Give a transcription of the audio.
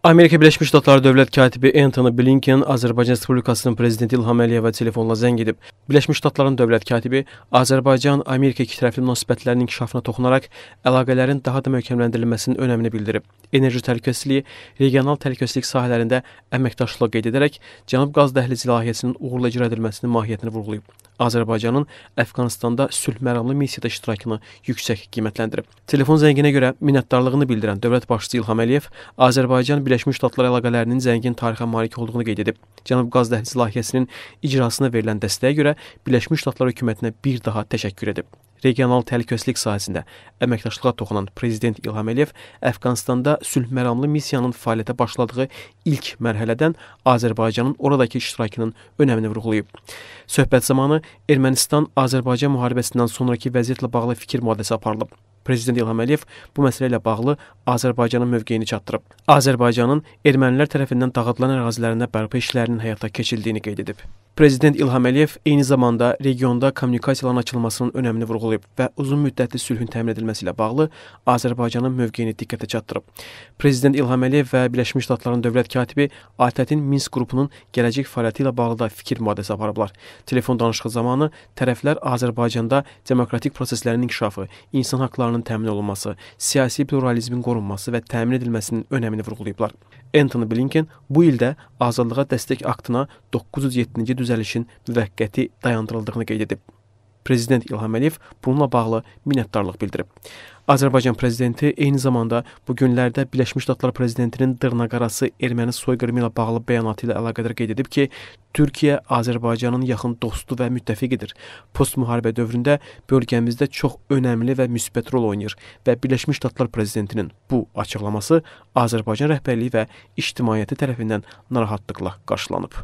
Amerika Birləşmiş Ştatları dövlət katibi Anthony Blinken Azərbaycan Respublikasının prezidenti İlham Əliyevə telefonla zəng edib. Birləşmiş Ştatların dövlət katibi Azərbaycan-Amerika ikitərəfli münasibətlərinin inkişafına toxunaraq əlaqələrin daha da möhkəmləndirilməsinin önəmini bildirib. Enerji təhlükəsizliyi, regional təhlükəsizlik sahələrində əməkdaşlıq qeyd edərək Cənub qaz dəhlizi layihəsinin uğurla icra edilməsinin mahiyyətini vurğulayıb. Azərbaycanın Əfqanistanda sülh məramlı missiyada iştirakını yüksək qiymətləndirib. Telefon zənginə görə minnətdarlığını bildirən dövlət başçısı İlham Əliyev Azərbaycan Birləşmiş Ştatlar əlaqələrinin zəngin tarixə malik olduğunu qeyd edib. Cənub qaz dəhlizi layihəsinin icrasına verilən dəstəyə görə Birləşmiş Ştatlar hökumətinə bir daha təşəkkür edib. Regional təhlükəsizlik sahəsində əməkdaşlığa toxunan prezident İlham Əliyev Əfqanistanda sülh məramlı missiyanın fəaliyyətə başladığı ilk mərhələdən Azərbaycanın oradakı iştirakının önəmini vurğulayıb. Söhbət zamanı Ermənistan-Azərbaycan müharibəsindən sonrakı vəziyyətlə bağlı fikir mühadisə aparılıb. Prezident İlham Əliyev bu məsələ ilə bağlı Azərbaycanın mövqeyini çatdırıb. Azərbaycanın ermənilər tərəfindən dağıdılan ərazilərində bərpa işlərinin həyata keçirildiyini qeyd edib. Prezident İlham Əliyev eyni zamanda regionda kommunikasiyaların açılmasının önəmini vurğulayıb və uzun müddətli sülhün təmin edilməsi ilə bağlı Azərbaycanın mövqeyini diqqətə çatdırıb. Prezident İlham Əliyev və Birləşmiş Ştatların dövlət katibi ATƏT-in Minsk qrupunun gələcək fəaliyyəti ilə bağlı da fikir mübadiləsi aparıblar. Telefon danışığı zamanı tərəflər Azərbaycanda demokratik proseslərin inkişafı, insan hüquqlarının təmin olunması, siyasi pluralizmin qorunması və təmin edilməsinin önəmini vurğulayıblar. Anthony Blinken bu ildə azadlığa dəstək aktına 907-ci düzəlişin müvəqqəti dayandırıldığını qeyd edib. Prezident İlham Əliyev bununla bağlı minnətdarlıq bildirib. Azərbaycan prezidenti eyni zamanda bu günlərdə Birləşmiş Ştatlar prezidentinin dırnaqarası erməni soyqırımı ilə bağlı bəyanatı ilə əlaqədar qeyd edib ki, Türkiyə Azərbaycanın yaxın dostu və müttəfiqidir. Postmüharibə dövründə bölgəmizdə çox önəmli və müsbət rol oynayır və Birləşmiş Ştatlar prezidentinin bu açıqlaması Azərbaycan rəhbərliyi və ictimaiyyəti tərəfindən narahatlıqla qarşılanıb.